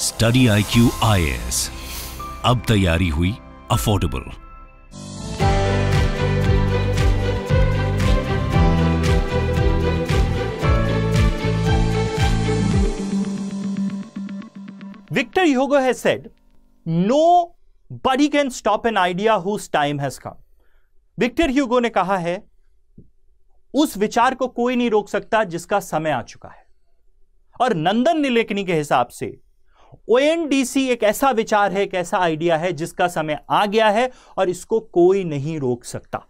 study I Q I S अब तैयारी हुई अफोर्डेबल योगो है said nobody can stop an idea whose time has come Victor Hugo ने कहा है उस विचार को कोई नहीं रोक सकता जिसका समय आ चुका है और नंदन निलेकनी के हिसाब से ओ एक ऐसा विचार है एक ऐसा आइडिया है जिसका समय आ गया है और इसको कोई नहीं रोक सकता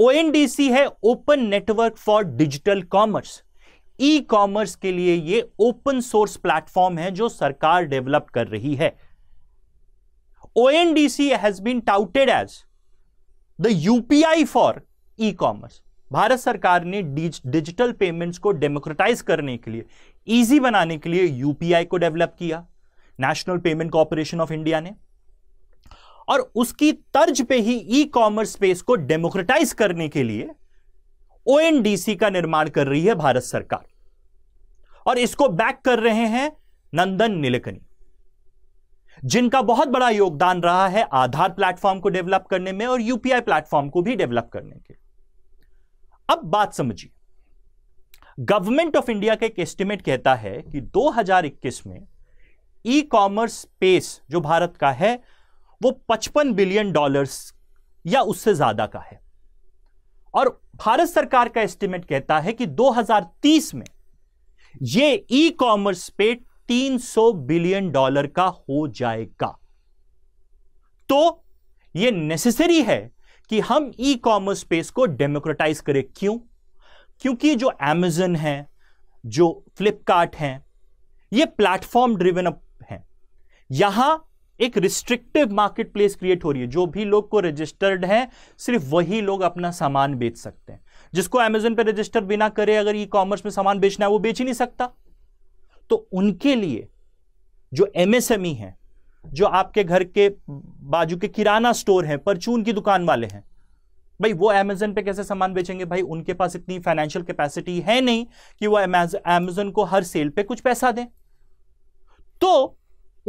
ओ है open network for digital commerce e commerce के लिए ये ओपन सोर्स प्लेटफॉर्म है जो सरकार डेवलप कर रही है ओ has been touted as the UPI for e commerce Bharat सरकार ने डिजिटल पेमेंट्स को डेमोक्रेटाइज करने के लिए ईजी बनाने के लिए यूपीआई को डेवलप किया national payment corporation of India ने और उसकी तर्ज पे ही ई कॉमर्स स्पेस को डेमोक्रेटाइज करने के लिए ओएनडीसी का निर्माण कर रही है भारत सरकार और इसको बैक कर रहे हैं नंदन नीलकनी जिनका बहुत बड़ा योगदान रहा है आधार प्लेटफॉर्म को डेवलप करने में और यूपीआई प्लेटफॉर्म को भी डेवलप करने के अब बात समझिए गवर्नमेंट ऑफ इंडिया का एक एस्टिमेट कहता है कि 2021 में ई कॉमर्स स्पेस जो भारत का है वो 55 बिलियन डॉलर्स या उससे ज्यादा का है और भारत सरकार का एस्टिमेट कहता है कि 2030 में ये ई कॉमर्स पे 300 बिलियन डॉलर का हो जाएगा तो ये नेसेसरी है कि हम ई कॉमर्स स्पेस को डेमोक्रेटाइज करें क्यों क्योंकि जो एमेजन है जो फ्लिपकार्ट है ये प्लेटफॉर्म ड्रिवन अप है यहां एक रिस्ट्रिक्टिव मार्केट प्लेस क्रिएट हो रही है जो भी लोग को रजिस्टर्ड है सिर्फ वही लोग अपना सामान बेच सकते हैं जिसको अमेजन पे रजिस्टर बिना करे अगर ई कॉमर्स में सामान बेचना है वो बेच ही नहीं सकता तो उनके लिए जो एमएसएमई e है जो आपके घर के बाजू के किराना स्टोर हैं परचून की दुकान वाले हैं भाई वो अमेजन पे कैसे सामान बेचेंगे भाई उनके पास इतनी फाइनेंशियल कैपेसिटी है नहीं कि वो अमेजन को हर सेल पे कुछ पैसा दें तो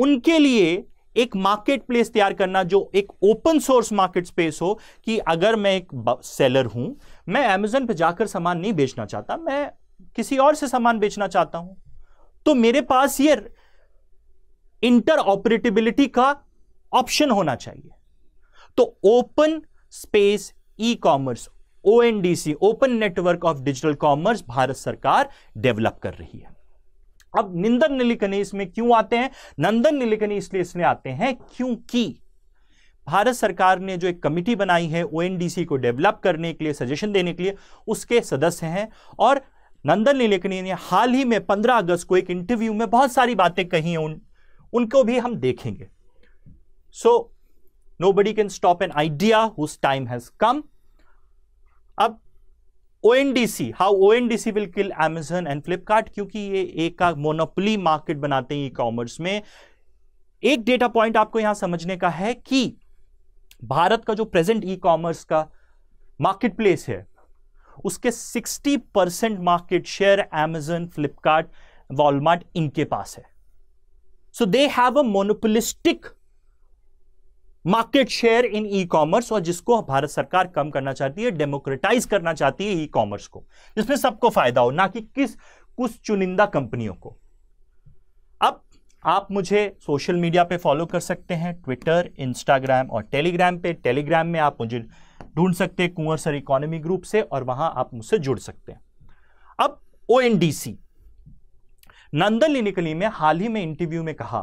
उनके लिए एक मार्केट प्लेस तैयार करना जो एक ओपन सोर्स मार्केट स्पेस हो कि अगर मैं एक सेलर हूं मैं अमेजन पे जाकर सामान नहीं बेचना चाहता मैं किसी और से सामान बेचना चाहता हूं तो मेरे पास ये इंटर ऑपरेटिबिलिटी का ऑप्शन होना चाहिए तो ओपन स्पेस ई कॉमर्स ओ open network of digital commerce Bharat सरकार डेवलप कर रही है अब निंदन निलिकनी इसमें क्यों आते हैं नंदन निलिकनी इसलिए इसमें आते हैं क्योंकि भारत सरकार ने जो एक कमिटी बनाई है ओ को डेवलप करने के लिए सजेशन देने के लिए उसके सदस्य हैं और नंदन निलेकनी ने हाल ही में 15 अगस्त को एक इंटरव्यू में बहुत सारी बातें कही हैं उन उनको भी हम देखेंगे so nobody can stop an idea whose time has come अब ओ हाउ ओ will kill Amazon and Flipkart क्योंकि ये एक मोनोपली मार्केट बनाते हैं ई कॉमर्स में एक डेटा पॉइंट आपको यहां समझने का है कि भारत का जो प्रेजेंट ई कॉमर्स का मार्केट प्लेस है उसके 60 percent market share Amazon Flipkart Walmart इनके पास है so they have a monopolistic market share in e commerce और जिसको भारत सरकार कम करना चाहती है डेमोक्रेटाइज करना चाहती है ई कॉमर्स को जिसमें सबको फायदा हो ना कि किस कुछ चुनिंदा कंपनियों को अब आप मुझे सोशल मीडिया पे फॉलो कर सकते हैं ट्विटर इंस्टाग्राम और टेलीग्राम पे टेलीग्राम में आप मुझे ढूंढ सकते हैं कुंवर सर इकोनॉमी ग्रुप से और वहां आप मुझसे जुड़ सकते हैं अब ओ एन डी सी नंदन लिनिकली में हाल ही में इंटरव्यू में कहा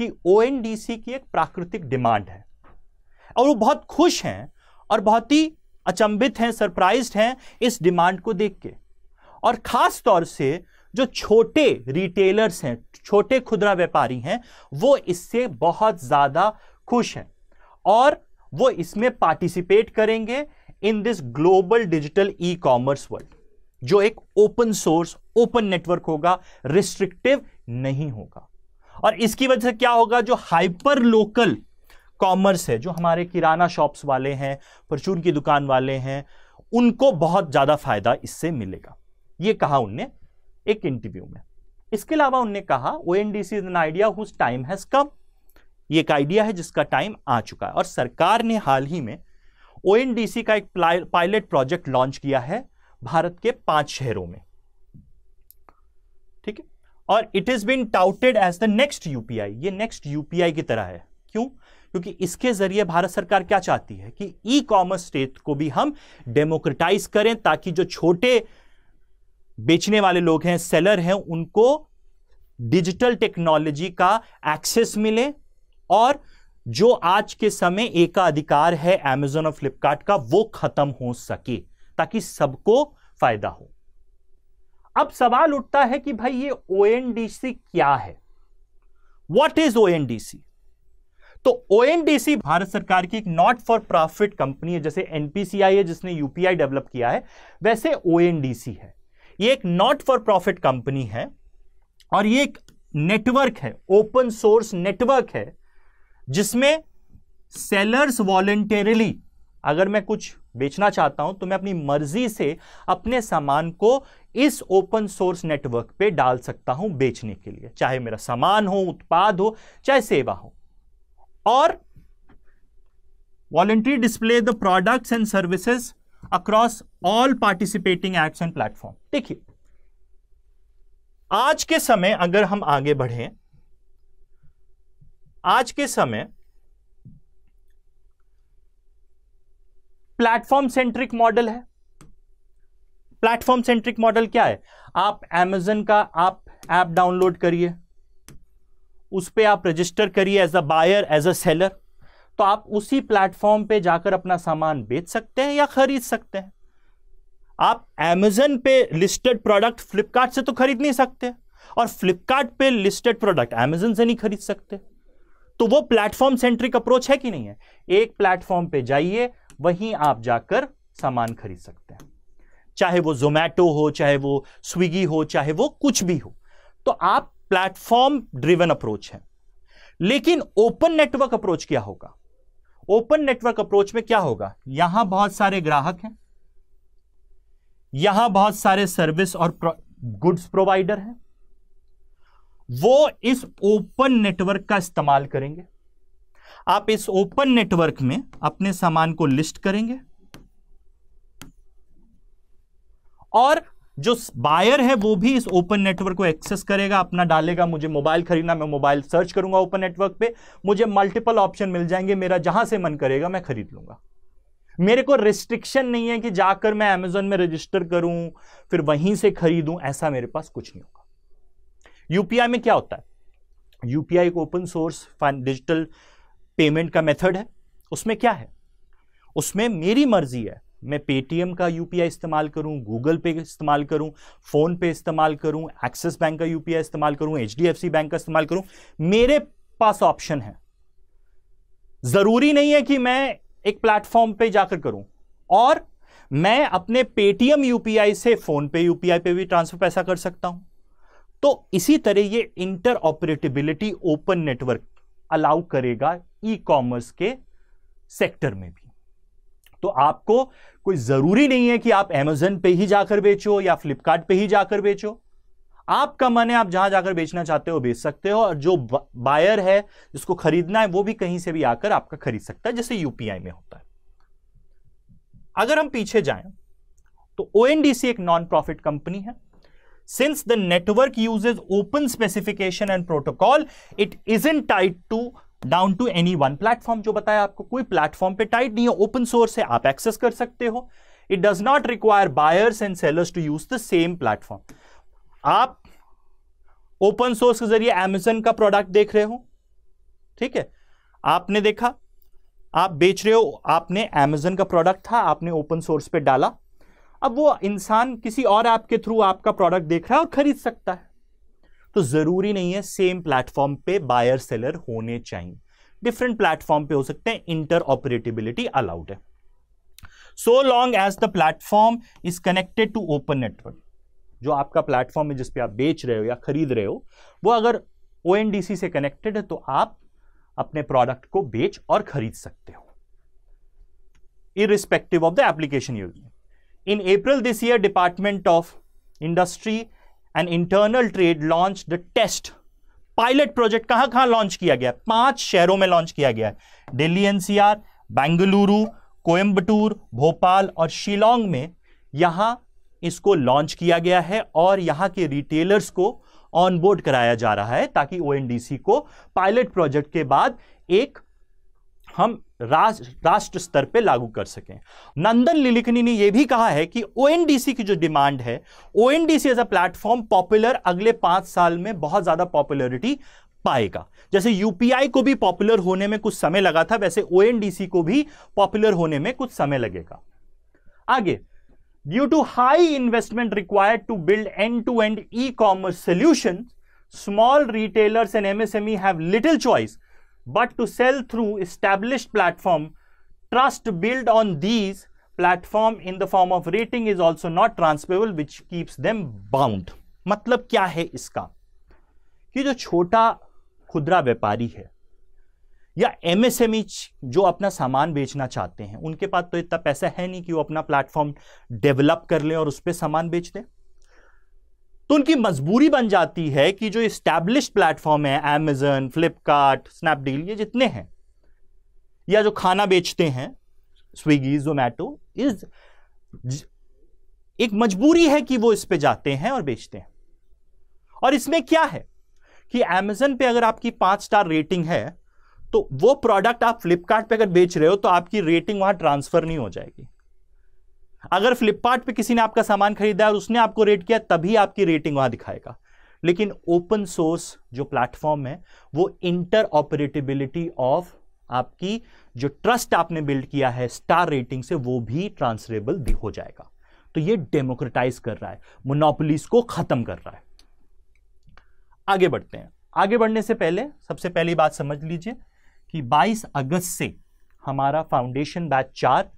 कि ओ की एक प्राकृतिक डिमांड है और वो बहुत खुश हैं और बहुत ही अचंभित हैं सरप्राइज हैं इस डिमांड को देख के और ख़ास तौर से जो छोटे रिटेलर्स हैं छोटे खुदरा व्यापारी हैं वो इससे बहुत ज़्यादा खुश हैं और वो इसमें पार्टिसिपेट करेंगे in this global digital e commerce world जो एक ओपन सोर्स ओपन नेटवर्क होगा रिस्ट्रिक्टिव नहीं होगा और इसकी वजह से क्या होगा जो हाइपर लोकल कॉमर्स है जो हमारे किराना शॉप्स वाले हैं परचून की दुकान वाले हैं उनको बहुत ज़्यादा फायदा इससे मिलेगा ये कहा उनने एक इंटरव्यू में इसके अलावा उनने कहा O N D C is an idea whose time has come ये एक आइडिया है जिसका टाइम आ चुका है और सरकार ने हाल ही में ओ का एक पायलट प्रोजेक्ट लॉन्च किया है भारत के पांच शहरों में ठीक है और it is been touted as the next UPI ये नेक्स्ट यूपीआई की तरह है क्यों क्योंकि इसके जरिए भारत सरकार क्या चाहती है कि ई कॉमर्स स्टेट को भी हम डेमोक्रेटाइज करें ताकि जो छोटे बेचने वाले लोग हैं सेलर हैं उनको डिजिटल टेक्नोलॉजी का एक्सेस मिले और जो आज के समय एकाधिकार है एमेजोन और फ्लिपकार्ट का वो खत्म हो सके ताकि सबको फायदा हो अब सवाल उठता है कि भाई ये ओ क्या है वॉट इज ओ तो ओ भारत सरकार की एक नॉट फॉर प्रॉफिट कंपनी है जैसे एनपीसीआई है जिसने यूपीआई डेवलप किया है वैसे ओ है ये एक नॉट फॉर प्रॉफिट कंपनी है और ये एक नेटवर्क है ओपन सोर्स नेटवर्क है जिसमें सेलर्स वॉलेंटेरिली अगर मैं कुछ बेचना चाहता हूं तो मैं अपनी मर्जी से अपने सामान को इस ओपन सोर्स नेटवर्क पे डाल सकता हूं बेचने के लिए चाहे मेरा सामान हो उत्पाद हो चाहे सेवा हो और voluntary display the products and services across all participating apps and platform देखिए आज के समय अगर हम आगे बढ़े आज के समय प्लेटफॉर्म सेंट्रिक मॉडल है प्लेटफॉर्म सेंट्रिक मॉडल क्या है आप एमेजन का आप ऐप डाउनलोड करिए उस पर आप रजिस्टर करिए as a buyer as a seller तो आप उसी प्लेटफॉर्म पे जाकर अपना सामान बेच सकते हैं या खरीद सकते हैं आप एमेजन पे लिस्टेड प्रोडक्ट फ्लिपकार्ट से तो खरीद नहीं सकते और फ्लिपकार्ट पे लिस्टेड प्रोडक्ट एमेजन से नहीं खरीद सकते तो वो प्लेटफॉर्म सेंट्रिक अप्रोच है कि नहीं है एक प्लेटफॉर्म पे जाइए वहीं आप जाकर सामान खरीद सकते हैं चाहे वो जोमैटो हो चाहे वो स्विगी हो चाहे वो कुछ भी हो तो आप प्लेटफॉर्म ड्रिवन अप्रोच है लेकिन ओपन नेटवर्क अप्रोच क्या होगा ओपन नेटवर्क अप्रोच में क्या होगा यहां बहुत सारे ग्राहक हैं यहां बहुत सारे सर्विस और गुड्स प्रोवाइडर हैं वो इस ओपन नेटवर्क का इस्तेमाल करेंगे आप इस ओपन नेटवर्क में अपने सामान को लिस्ट करेंगे और जो बायर है वो भी इस ओपन नेटवर्क को एक्सेस करेगा अपना डालेगा मुझे मोबाइल खरीदना मैं मोबाइल सर्च करूंगा ओपन नेटवर्क पे मुझे मल्टीपल ऑप्शन मिल जाएंगे मेरा जहां से मन करेगा मैं खरीद लूंगा मेरे को रिस्ट्रिक्शन नहीं है कि जाकर मैं अमेजोन में रजिस्टर करूं फिर वहीं से खरीदूं ऐसा मेरे पास कुछ नहीं होगा यूपीआई में क्या होता है यूपीआई एक ओपन सोर्स डिजिटल पेमेंट का मेथड है उसमें क्या है उसमें मेरी मर्जी है मैं पेटीएम का यूपीआई इस्तेमाल करूं गूगल पे इस्तेमाल करूं फोन पे इस्तेमाल करूं एक्सिस बैंक का यूपीआई इस्तेमाल करूं एच बैंक का इस्तेमाल करूं मेरे पास ऑप्शन है जरूरी नहीं है कि मैं एक प्लेटफॉर्म पे जाकर करूं और मैं अपने पेटीएम यूपीआई से फोन पे यूपीआई पे भी ट्रांसफर पैसा कर सकता हूं तो इसी तरह ये इंटर ओपन नेटवर्क अलाउ करेगा ई कॉमर्स के सेक्टर में भी तो आपको कोई जरूरी नहीं है कि आप एमेजन पे ही जाकर बेचो या फ्लिपकार्ट पे ही जाकर बेचो आपका मन है आप जहां जाकर बेचना चाहते हो बेच सकते हो और जो बायर है जिसको खरीदना है वो भी कहीं से भी आकर आपका खरीद सकता है जैसे यूपीआई में होता है अगर हम पीछे जाएं तो ओ एक नॉन प्रॉफिट कंपनी है since the network uses open specification and protocol it is in tight to down to any one platform जो बताया आपको कोई प्लेटफॉर्म पे टाइट नहीं है ओपन सोर्स है आप एक्सेस कर सकते हो it does not require buyers and sellers to use the same platform आप ओपन सोर्स के जरिए एमेजन का प्रोडक्ट देख रहे हो ठीक है आपने देखा आप बेच रहे हो आपने एमेजन का प्रोडक्ट था आपने ओपन सोर्स पे डाला अब वो इंसान किसी और ऐप के थ्रू आपका प्रोडक्ट देख रहा है और खरीद सकता है तो ज़रूरी नहीं है सेम प्लेटफॉर्म पे बायर सेलर होने चाहिए डिफरेंट प्लेटफॉर्म पे हो सकते हैं इंटर ऑपरेटिबिलिटी अलाउड है so long as the platform is connected to open network जो आपका प्लेटफॉर्म है जिसपे आप बेच रहे हो या खरीद रहे हो वो अगर ओ से कनेक्टेड है तो आप अपने प्रोडक्ट को बेच और खरीद सकते हो irrespective of the application use in April this year department of industry and internal trade launch the test pilot project कहां कहां लॉन्च किया गया पांच शहरों में लॉन्च किया गया है दिल्ली एनसीआर बेंगलुरु कोयम्बटूर भोपाल और शिलोंग में यहां इसको लॉन्च किया गया है और यहां के रिटेलर्स को ऑनबोर्ड कराया जा रहा है ताकि ओ को पायलट प्रोजेक्ट के बाद एक हम राज, राष्ट्र स्तर पे लागू कर सकें नंदन लिलिखनी ने यह भी कहा है कि ओ की जो डिमांड है ओ एज अ प्लेटफॉर्म पॉपुलर अगले पांच साल में बहुत ज़्यादा पॉपुलरिटी पाएगा जैसे यूपीआई को भी पॉपुलर होने में कुछ समय लगा था वैसे ओ को भी पॉपुलर होने में कुछ समय लगेगा आगे due to high investment required to build end to end e commerce solution small retailers and MSME have little choice but to sell through established platform trust built on these platform in the form of rating is also not transferable which keeps them bound मतलब क्या है इसका कि जो छोटा खुदरा व्यापारी है या एमएसएमई जो अपना सामान बेचना चाहते हैं उनके पास तो इतना पैसा है नहीं कि वो अपना प्लेटफॉर्म डेवलप कर लें और उस पर सामान बेच दें तो उनकी मजबूरी बन जाती है कि जो इस्टेब्लिश प्लेटफॉर्म है एमेजन फ्लिपकार्ट स्नैपडील ये जितने हैं या जो खाना बेचते हैं स्विगी जोमेटो इज एक मजबूरी है कि वो इस पे जाते हैं और बेचते हैं और इसमें क्या है कि अमेजन पे अगर आपकी पांच स्टार रेटिंग है तो वो प्रोडक्ट आप फ्लिपकार्ट पे अगर बेच रहे हो तो आपकी रेटिंग वहां ट्रांसफर नहीं हो जाएगी अगर फ्लिपकार्ट पे किसी ने आपका सामान खरीदा और उसने आपको रेट किया तभी आपकी रेटिंग वहां दिखाएगा लेकिन ओपन सोर्स जो प्लेटफॉर्म है वो इंटर ऑपरेटेबिलिटी ऑफ आपकी जो ट्रस्ट आपने बिल्ड किया है स्टार रेटिंग से वो भी ट्रांसफरेबल हो जाएगा तो ये डेमोक्रेटाइज कर रहा है मोनोपोलिस को खत्म कर रहा है आगे बढ़ते हैं आगे बढ़ने से पहले सबसे पहली बात समझ लीजिए कि 22 अगस्त से हमारा फाउंडेशन बैच चार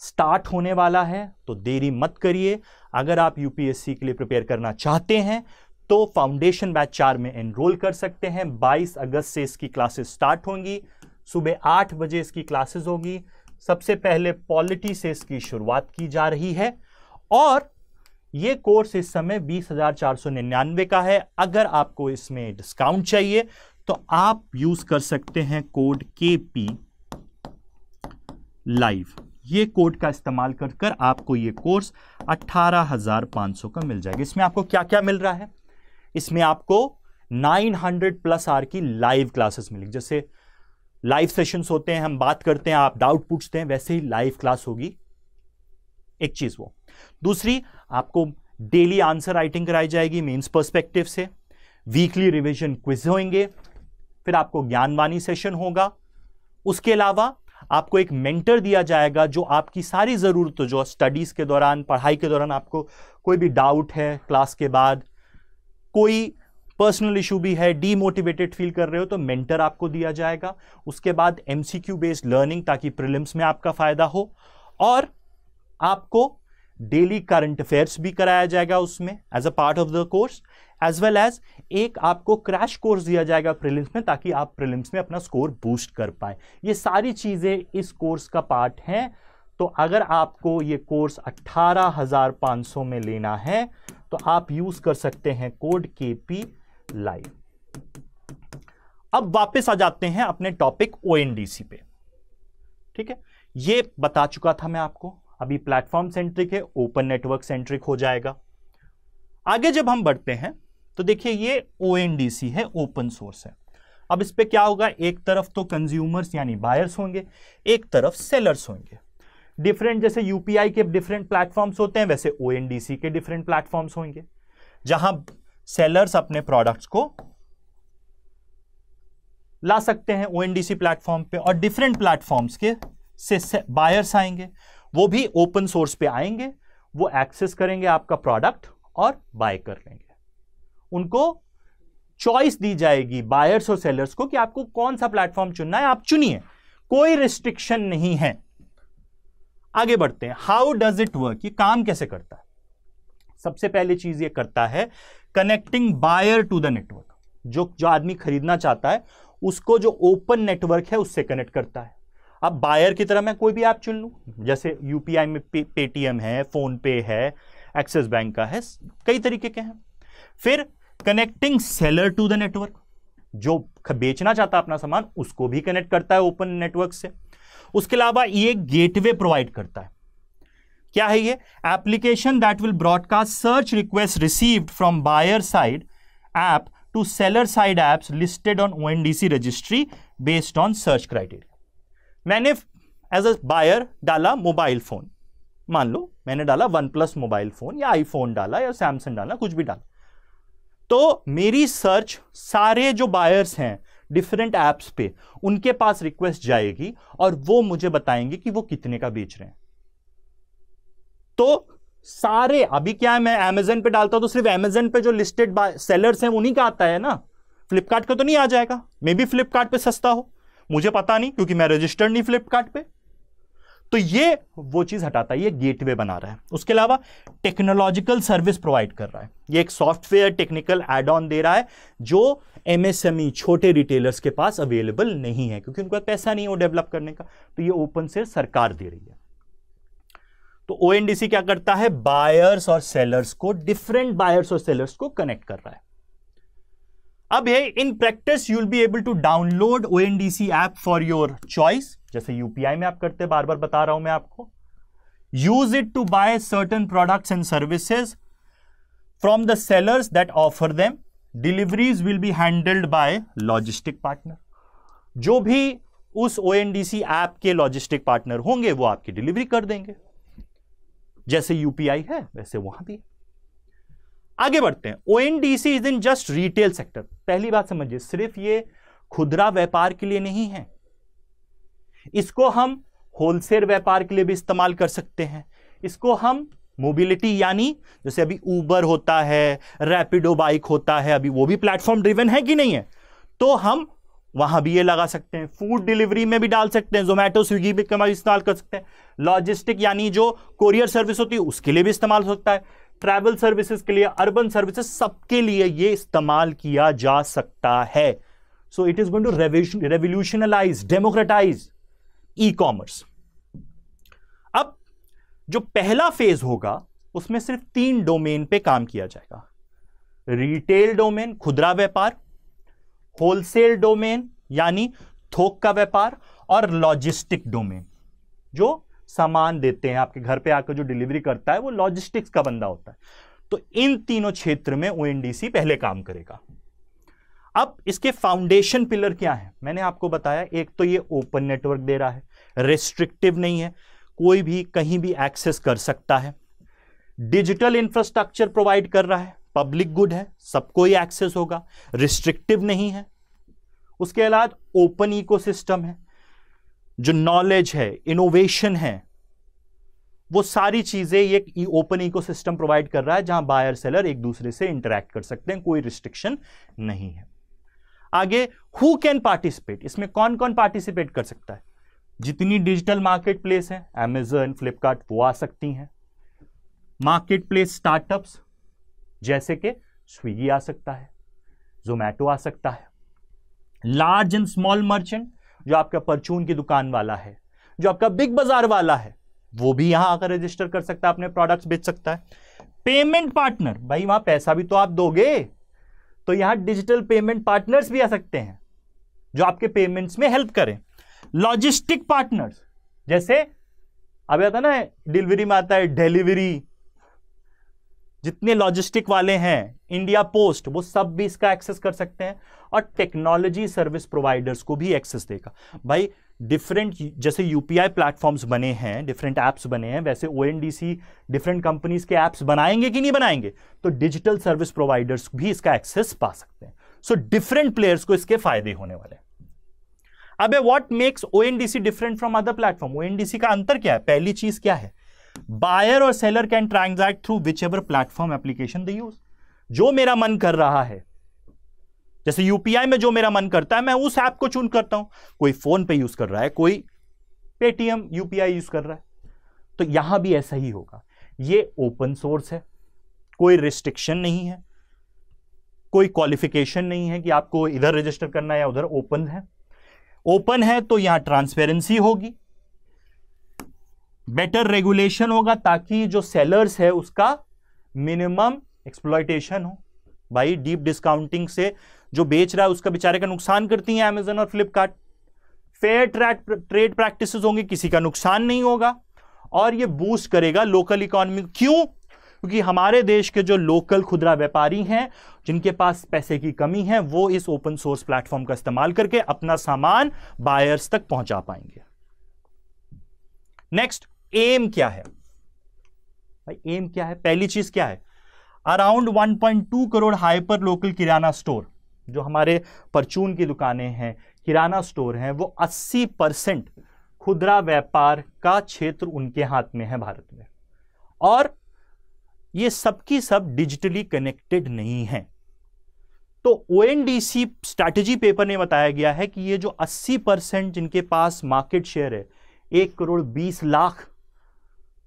स्टार्ट होने वाला है तो देरी मत करिए अगर आप यूपीएससी के लिए प्रिपेयर करना चाहते हैं तो फाउंडेशन बैच चार में एनरोल कर सकते हैं 22 अगस्त से इसकी क्लासेस स्टार्ट होंगी सुबह आठ बजे इसकी क्लासेस होगी सबसे पहले पॉलिटी से इसकी शुरुआत की जा रही है और ये कोर्स इस समय बीस हजार चार सौ निन्यानवे का है अगर आपको इसमें डिस्काउंट चाहिए तो आप यूज कर सकते हैं कोड के पी लाइव ये कोड का इस्तेमाल कर कर आपको ये कोर्स 18,500 का मिल जाएगा इसमें आपको क्या क्या मिल रहा है इसमें आपको 900 प्लस आर की लाइव क्लासेस मिलेगी जैसे लाइव सेशंस होते हैं हम बात करते हैं आप डाउट पूछते हैं वैसे ही लाइव क्लास होगी एक चीज़ वो दूसरी आपको डेली आंसर राइटिंग कराई जाएगी मेन्स पर्सपेक्टिव से वीकली रिविजन क्विज होंगे फिर आपको ज्ञानवाणी सेशन होगा उसके अलावा आपको एक मेंटर दिया जाएगा जो आपकी सारी ज़रूरतों जो स्टडीज़ के दौरान पढ़ाई के दौरान आपको कोई भी डाउट है क्लास के बाद कोई पर्सनल इशू भी है डीमोटिवेटेड फील कर रहे हो तो मेंटर आपको दिया जाएगा उसके बाद एम बेस्ड लर्निंग ताकि प्रिलिम्स में आपका फ़ायदा हो और आपको डेली करंट अफेयर्स भी कराया जाएगा उसमें as a part of the course as well as एक आपको क्रैश कोर्स दिया जाएगा प्रिलिम्स में ताकि आप प्रिलिम्स में अपना स्कोर बूस्ट कर पाए ये सारी चीज़ें इस कोर्स का पार्ट हैं तो अगर आपको ये कोर्स 18,500 में लेना है तो आप यूज़ कर सकते हैं कोड के पी लाइव अब वापस आ जाते हैं अपने टॉपिक ओ पे ठीक है ये बता चुका था मैं आपको अभी प्लेटफॉर्म सेंट्रिक है ओपन नेटवर्क सेंट्रिक हो जाएगा आगे जब हम बढ़ते हैं तो देखिए ये ओ है ओपन सोर्स है अब इस पर क्या होगा एक तरफ तो कंज्यूमर्स यानी बायर्स होंगे एक तरफ सेलर्स होंगे डिफरेंट जैसे यूपीआई के डिफरेंट प्लेटफॉर्म्स होते हैं वैसे ओ के डिफरेंट प्लेटफॉर्म्स होंगे जहां सेलर्स अपने प्रोडक्ट्स को ला सकते हैं ओ प्लेटफॉर्म पे और डिफरेंट प्लेटफॉर्म्स के से, से बायर्स आएंगे वो भी ओपन सोर्स पे आएंगे वो एक्सेस करेंगे आपका प्रोडक्ट और बाय कर लेंगे उनको चॉइस दी जाएगी बायर्स और सेलर्स को कि आपको कौन सा प्लेटफॉर्म चुनना है आप चुनिए कोई रिस्ट्रिक्शन नहीं है आगे बढ़ते हैं हाउ डज इट वर्क ये काम कैसे करता है सबसे पहले चीज ये करता है connecting buyer to the network जो जो आदमी खरीदना चाहता है उसको जो ओपन नेटवर्क है उससे कनेक्ट करता है अब बायर की तरह मैं कोई भी ऐप चुन लूँ जैसे यूपीआई में पेटीएम है फोनपे है एक्सिस बैंक का है कई तरीके के हैं फिर connecting seller to the network जो बेचना चाहता है अपना सामान उसको भी कनेक्ट करता है ओपन नेटवर्क से उसके अलावा ये गेटवे प्रोवाइड करता है क्या है ये application that will broadcast search request received from buyer side app to seller side apps listed on ओ registry based on search criteria मैंने एज अ बायर डाला मोबाइल फोन मान लो मैंने डाला वन प्लस मोबाइल फोन या iPhone डाला या सैमसंग डाला कुछ भी डाला तो मेरी सर्च सारे जो बायर्स हैं डिफरेंट ऐप्स पे उनके पास रिक्वेस्ट जाएगी और वो मुझे बताएंगे कि वो कितने का बेच रहे हैं तो सारे अभी क्या है मैं अमेजन पे डालता हूं तो सिर्फ अमेजन पे जो लिस्टेड सेलर्स हैं उन्हीं का आता है ना फ्लिपकार्ट का तो नहीं आ जाएगा मे बी फ्लिपकार्ट सस्ता हो मुझे पता नहीं क्योंकि मैं रजिस्टर्ड नहीं फ्लिपकार्ट तो ये वो चीज़ हटाता है ये गेटवे बना रहा है उसके अलावा टेक्नोलॉजिकल सर्विस प्रोवाइड कर रहा है ये एक सॉफ्टवेयर टेक्निकल एड ऑन दे रहा है जो एमएसएमई e, छोटे रिटेलर्स के पास अवेलेबल नहीं है क्योंकि उनके पास पैसा नहीं हो डेवलप करने का तो ये ओपन से सरकार दे रही है तो ओ क्या करता है बायर्स और सेलर्स को डिफरेंट बायर्स और सेलर्स को कनेक्ट कर रहा है अब ये in practice you'll be able to download ओ NDC app app for your choice जैसे यूपीआई में आप करते बार बार बता रहा हूं मैं आपको use it to buy certain products and services from the sellers that offer them deliveries will be handled by logistic partner जो भी उस ओ ऐप के लॉजिस्टिक पार्टनर होंगे वो आपकी डिलीवरी कर देंगे जैसे यूपीआई है वैसे वहां भी आगे बढ़ते हैं O N D C is in just retail sector पहली बात समझिए सिर्फ ये खुदरा व्यापार के लिए नहीं है इसको हम होलसेल व्यापार के लिए भी इस्तेमाल कर सकते हैं इसको हम मोबिलिटी यानी जैसे अभी ऊबर होता है रैपिडो बाइक होता है अभी वो भी प्लेटफॉर्म ड्रिवन है कि नहीं है तो हम वहां भी ये लगा सकते हैं फूड डिलीवरी में भी डाल सकते हैं जोमेटो स्विगी भी इस्तेमाल कर सकते हैं लॉजिस्टिक यानी जो कोरियर सर्विस होती है उसके लिए भी इस्तेमाल हो सकता है ट्रैवल सर्विसेज के लिए अर्बन सर्विसेज सबके लिए ये इस्तेमाल किया जा सकता है so it is going to revolutionise democratise e commerce अब जो पहला फेज होगा उसमें सिर्फ तीन डोमेन पे काम किया जाएगा रिटेल डोमेन खुदरा व्यापार होलसेल डोमेन यानी थोक का व्यापार और लॉजिस्टिक डोमेन जो सामान देते हैं आपके घर पे आकर जो डिलीवरी करता है वो लॉजिस्टिक्स का बंदा होता है तो इन तीनों क्षेत्र में ओ पहले काम करेगा अब इसके फाउंडेशन पिलर क्या है मैंने आपको बताया एक तो ये ओपन नेटवर्क दे रहा है रेस्ट्रिक्टिव नहीं है कोई भी कहीं भी एक्सेस कर सकता है डिजिटल इंफ्रास्ट्रक्चर प्रोवाइड कर रहा है पब्लिक गुड है सबको ही एक्सेस होगा रिस्ट्रिक्टिव नहीं है उसके अलावा ओपन इकोसिस्टम है जो नॉलेज है इनोवेशन है वो सारी चीज़ें ये ओपन इकोसिस्टम प्रोवाइड कर रहा है जहां बायर सेलर एक दूसरे से इंटरेक्ट कर सकते हैं कोई रिस्ट्रिक्शन नहीं है आगे हु कैन पार्टिसिपेट इसमें कौन कौन पार्टिसिपेट कर सकता है जितनी डिजिटल मार्केट प्लेस है अमेजन फ्लिपकार्ट वो आ सकती हैं मार्केट प्लेस स्टार्टअप्स जैसे कि स्विगी आ सकता है जोमेटो आ सकता है लार्ज एंड स्मॉल मर्चेंट जो आपका परचून की दुकान वाला है जो आपका बिग बाजार वाला है वो भी यहां आकर रजिस्टर कर सकता है अपने प्रोडक्ट्स बेच सकता है पेमेंट पार्टनर भाई वहां पैसा भी तो आप दोगे तो यहां डिजिटल पेमेंट पार्टनर्स भी आ सकते हैं जो आपके पेमेंट्स में हेल्प करें लॉजिस्टिक पार्टनर्स जैसे अभी आता ना डिलीवरी में आता है डिलीवरी जितने लॉजिस्टिक वाले हैं इंडिया पोस्ट वो सब भी इसका एक्सेस कर सकते हैं और टेक्नोलॉजी सर्विस प्रोवाइडर्स को भी एक्सेस देगा भाई डिफरेंट जैसे यूपीआई प्लेटफॉर्म्स बने हैं डिफरेंट ऐप्स बने हैं वैसे ओ डिफरेंट कंपनीज के ऐप्स बनाएंगे कि नहीं बनाएंगे तो डिजिटल सर्विस प्रोवाइडर्स भी इसका एक्सेस पा सकते हैं सो डिफरेंट प्लेयर्स को इसके फायदे होने वाले हैं अब व्हाट मेक्स ओ डिफरेंट फ्रॉम अदर प्लेटफॉर्म ओ का अंतर क्या है पहली चीज क्या है बायर और seller can transact through whichever platform application the use जो मेरा मन कर रहा है जैसे यूपीआई में जो मेरा मन करता है मैं उस ऐप को चून करता हूं कोई फोन पे यूज कर रहा है कोई पेटीएम यूपीआई यूज कर रहा है तो यहां भी ऐसा ही होगा ये ओपन सोर्स है कोई रिस्ट्रिक्शन नहीं है कोई क्वालिफिकेशन नहीं है कि आपको इधर रजिस्टर करना है या उधर ओपन है ओपन है तो यहां ट्रांसपेरेंसी होगी बेटर रेगुलेशन होगा ताकि जो सेलर्स है उसका मिनिमम एक्सप्लॉयटेशन हो भाई डीप डिस्काउंटिंग से जो बेच रहा है उसका बेचारे का नुकसान करती है अमेजन और फ्लिपकार्ट फेयर ट्रेड प्रैक्टिसेस होंगे किसी का नुकसान नहीं होगा और ये बूस्ट करेगा लोकल इकोनॉमी क्यों क्योंकि हमारे देश के जो लोकल खुदरा व्यापारी हैं जिनके पास पैसे की कमी है वो इस ओपन सोर्स प्लेटफॉर्म का इस्तेमाल करके अपना सामान बायर्स तक पहुंचा पाएंगे नेक्स्ट एम क्या है भाई एम क्या है पहली चीज क्या है around 1.2 crore hyperlocal kirana store जो हमारे परचून की दुकानें हैं किराना स्टोर हैं वो 80 परसेंट खुदरा व्यापार का क्षेत्र उनके हाथ में है भारत में और ये सब की सब डिजिटली कनेक्टेड नहीं है तो ओ स्ट्रैटेजी पेपर में बताया गया है कि ये जो 80 परसेंट जिनके पास मार्केट शेयर है एक करोड़ बीस लाख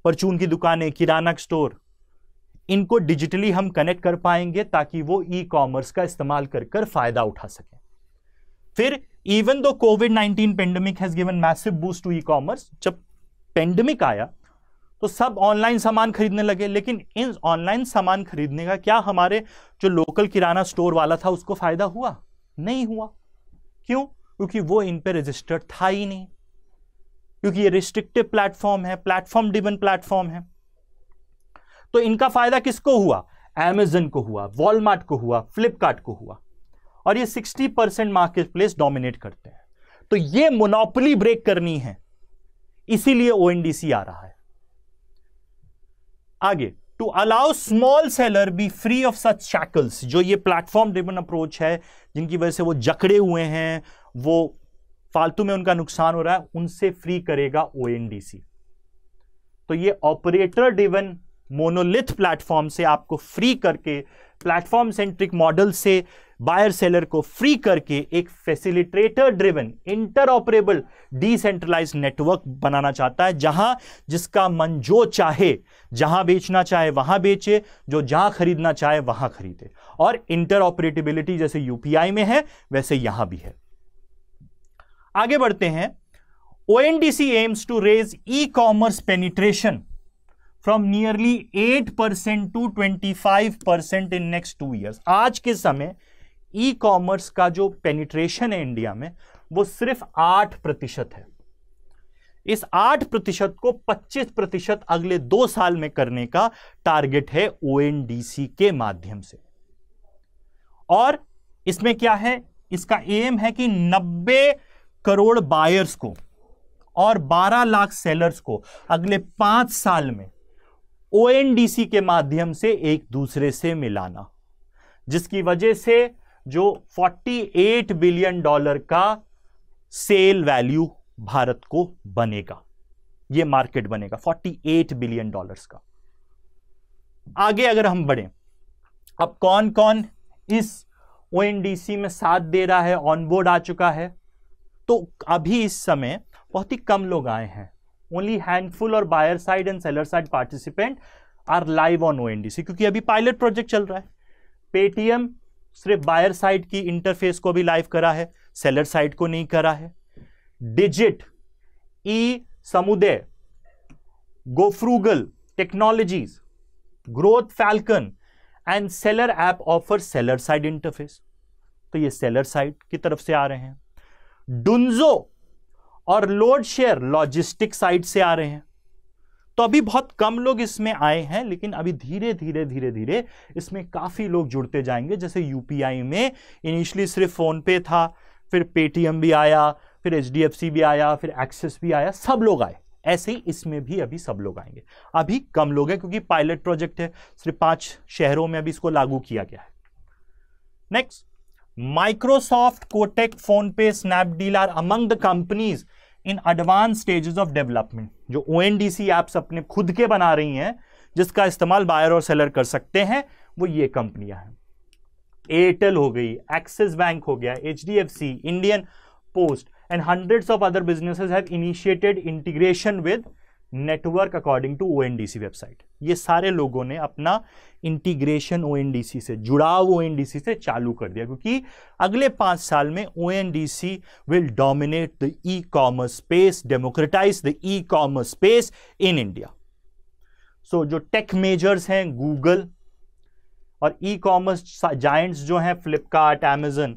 परचून की दुकानें किराना स्टोर इनको डिजिटली हम कनेक्ट कर पाएंगे ताकि वो ई कॉमर्स का इस्तेमाल कर कर फायदा उठा सकें फिर even though COVID 19 pandemic has given massive boost to e commerce जब पेंडेमिक आया तो सब ऑनलाइन सामान खरीदने लगे लेकिन इन ऑनलाइन सामान खरीदने का क्या हमारे जो लोकल किराना स्टोर वाला था उसको फ़ायदा हुआ नहीं हुआ क्यों क्योंकि वो इन पर रजिस्टर्ड था ही नहीं क्योंकि ये रिस्ट्रिक्टिव प्लेटफॉर्म है प्लेटफॉर्म डिवन प्लेटफॉर्म है तो इनका फ़ायदा किसको हुआ एमेजन को हुआ वॉलमार्ट को हुआ फ्लिपकार्ट को हुआ और ये 60 परसेंट मार्केट प्लेस डोमिनेट करते हैं तो ये मोनोपली ब्रेक करनी है इसीलिए ओ आ रहा है आगे to allow small seller be free of such shackles जो ये प्लेटफॉर्म ड्रिवन अप्रोच है जिनकी वजह से वो जकड़े हुए हैं वो फालतू में उनका नुकसान हो रहा है उनसे फ्री करेगा ओ तो ये ऑपरेटर ड्रिवन मोनोलिथ प्लेटफॉर्म से आपको फ्री करके प्लेटफॉर्म सेंट्रिक मॉडल से बायर सेलर को फ्री करके एक facilitator driven interoperable decentralise network बनाना चाहता है जहां जिसका मन जो चाहे जहां बेचना चाहे वहां बेचे जो जहां खरीदना चाहे वहां खरीदे और इंटरऑपरेटिबिलिटी जैसे यूपीआई में है वैसे यहां भी है आगे बढ़ते हैं C aims to raise e commerce penetration from nearly 8 percent to 25 percent in next two years आज के समय ई कॉमर्स का जो पेनिट्रेशन है इंडिया में वो सिर्फ 8 प्रतिशत है इस 8 प्रतिशत को 25 प्रतिशत अगले दो साल में करने का टारगेट है ओ के माध्यम से और इसमें क्या है इसका एम है कि 90 करोड़ बायर्स को और 12 लाख सेलर्स को अगले पांच साल में ओ के माध्यम से एक दूसरे से मिलाना जिसकी वजह से जो 48 बिलियन डॉलर का सेल वैल्यू भारत को बनेगा ये मार्केट बनेगा 48 बिलियन डॉलर्स का आगे अगर हम बढ़े अब कौन कौन इस ओ में साथ दे रहा है ऑनबोर्ड आ चुका है तो अभी इस समय बहुत ही कम लोग आए हैं ओनली हैंडफुल और buyer side and seller side participant are live on ONDC क्योंकि अभी पायलट प्रोजेक्ट चल रहा है पेटीएम सिर्फ बायर साइड की इंटरफेस को भी लाइव करा है सेलर साइड को नहीं करा है digit e Samudaay GoFrugal technologies growth Falcon and seller app offer seller side interface तो ये सेलर साइड की तरफ से आ रहे हैं डुंजो और लोड शेयर लॉजिस्टिक साइड से आ रहे हैं तो अभी बहुत कम लोग इसमें आए हैं लेकिन अभी धीरे धीरे धीरे धीरे इसमें काफ़ी लोग जुड़ते जाएंगे जैसे यूपीआई में इनिशियली सिर्फ फोन पे था फिर पेटीएम भी आया फिर एच भी आया फिर एक्सेस भी आया सब लोग आए ऐसे ही इसमें भी अभी सब लोग आएंगे अभी कम लोग हैं क्योंकि पायलट प्रोजेक्ट है सिर्फ पांच शहरों में अभी इसको लागू किया गया है next Microsoft, Kotek, PhonePe, Snapdeal are among the companies in advance stages of development जो O N D C apps अपने खुद के बना रही हैं जिसका इस्तेमाल बायर और सेलर कर सकते हैं वो ये कंपनियां हैं एयरटेल हो गई एक्सिस बैंक हो गया H D F C Indian post and hundred of other business have initiated integration with network according to ओ वेबसाइट ये सारे लोगों ने अपना इंटीग्रेशन ओ से जुड़ाव ओ से चालू कर दिया क्योंकि अगले पाँच साल में ओ will dominate the e commerce space democratise the e commerce space in India so जो टेक मेजर्स हैं गूगल और ई कॉमर्स जाइंट्स जो हैं फ्लिपकार्ट एमेजन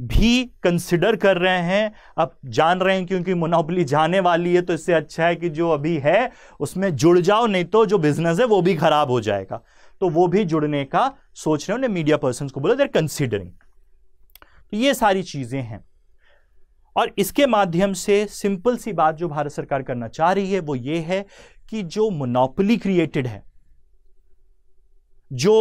भी कंसिडर कर रहे हैं अब जान रहे हैं क्योंकि मोनोपली जाने वाली है तो इससे अच्छा है कि जो अभी है उसमें जुड़ जाओ नहीं तो जो बिजनेस है वो भी खराब हो जाएगा तो वो भी जुड़ने का सोच रहे हैं मीडिया पर्सन को बोला देर कंसिडरिंग तो ये सारी चीजें हैं और इसके माध्यम से सिंपल सी बात जो भारत सरकार करना चाह रही है वो ये है कि जो मोनोपली क्रिएटेड है जो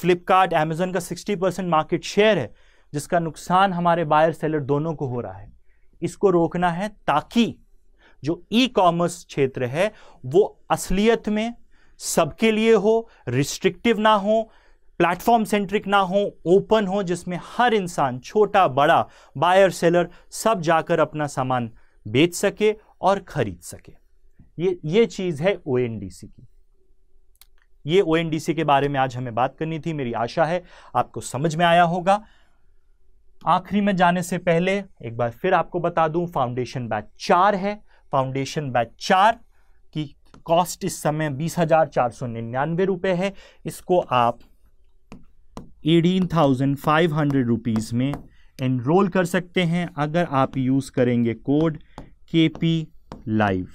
फ्लिपकार्ट एमेजन का 60 परसेंट मार्केट शेयर है जिसका नुकसान हमारे बायर सेलर दोनों को हो रहा है इसको रोकना है ताकि जो ई कॉमर्स क्षेत्र है वो असलियत में सबके लिए हो रिस्ट्रिक्टिव ना हो प्लेटफॉर्म सेंट्रिक ना हो ओपन हो जिसमें हर इंसान छोटा बड़ा बायर सेलर सब जाकर अपना सामान बेच सके और खरीद सके ये ये चीज़ है ओ की ये ओ के बारे में आज हमें बात करनी थी मेरी आशा है आपको समझ में आया होगा आखिरी में जाने से पहले एक बार फिर आपको बता दूं फाउंडेशन बैच चार है फाउंडेशन बैच चार की कॉस्ट इस समय बीस हजार चार सौ निन्यानवे रुपये है इसको आप eighteen thousand five hundred rupees में एनरोल कर सकते हैं अगर आप यूज़ करेंगे कोड के पी लाइव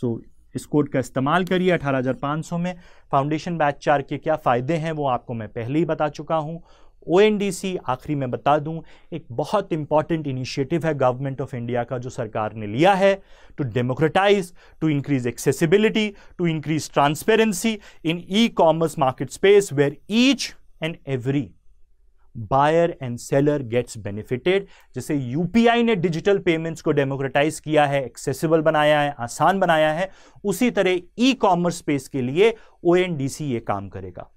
सो इस कोड का इस्तेमाल करिए अठारह हजार सौ में फाउंडेशन बैच चार के क्या फ़ायदे हैं वो आपको मैं पहले ही बता चुका हूँ ओ आखिरी मैं बता दूं एक बहुत इंपॉर्टेंट इनिशिएटिव है गवर्नमेंट ऑफ इंडिया का जो सरकार ने लिया है to democratise to increase accessibility to increase transparency in e commerce market space where each and every buyer and seller gets benefited जैसे यूपीआई ने डिजिटल पेमेंट्स को डेमोक्रेटाइज किया है एक्सेसिबल बनाया है आसान बनाया है उसी तरह ई कॉमर्स स्पेस के लिए ओ ये काम करेगा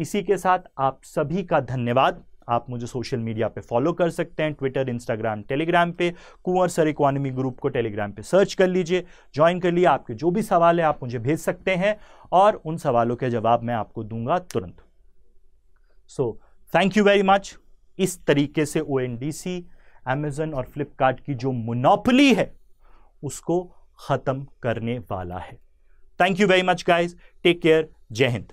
इसी के साथ आप सभी का धन्यवाद आप मुझे सोशल मीडिया पे फॉलो कर सकते हैं ट्विटर इंस्टाग्राम टेलीग्राम पे कुंवर सर इकोनॉमी ग्रुप को टेलीग्राम पे सर्च कर लीजिए ज्वाइन कर लिए आपके जो भी सवाल है आप मुझे भेज सकते हैं और उन सवालों के जवाब मैं आपको दूंगा तुरंत so thank you very much इस तरीके से O N D C Amazon और फ्लिपकार्ट की जो मोनोपली है उसको ख़त्म करने वाला है thank you very much guys take care जय हिंद